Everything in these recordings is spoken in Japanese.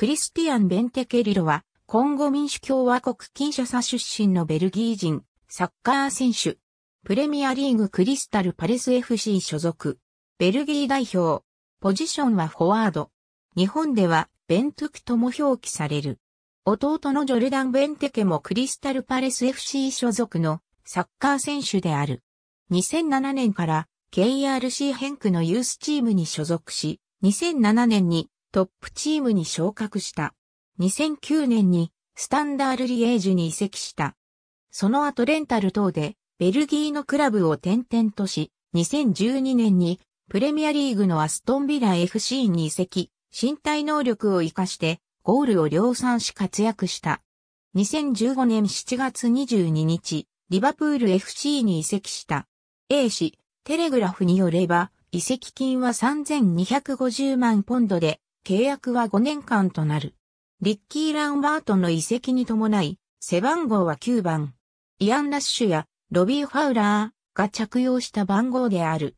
クリスティアン・ベンテケリロは、コンゴ民主共和国キンシャサ出身のベルギー人、サッカー選手。プレミアリーグクリスタル・パレス FC 所属。ベルギー代表。ポジションはフォワード。日本では、ベントゥクとも表記される。弟のジョルダン・ベンテケもクリスタル・パレス FC 所属のサッカー選手である。2007年から KRC ヘンクのユースチームに所属し、2007年にトップチームに昇格した。2009年にスタンダールリエージュに移籍した。その後レンタル等でベルギーのクラブを転々とし、2012年にプレミアリーグのアストンビラ FC に移籍、身体能力を活かしてゴールを量産し活躍した。2015年7月22日、リバプール FC に移籍した。A 氏、テレグラフによれば、移籍金は3250万ポンドで、契約は5年間となる。リッキー・ランバートの移籍に伴い、背番号は9番。イアン・ラッシュやロビー・ファウラーが着用した番号である。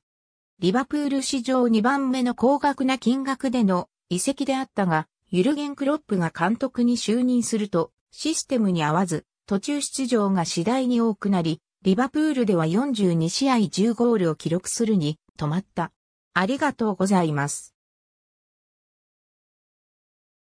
リバプール史上2番目の高額な金額での移籍であったが、ユルゲン・クロップが監督に就任すると、システムに合わず、途中出場が次第に多くなり、リバプールでは42試合10ゴールを記録するに止まった。ありがとうございます。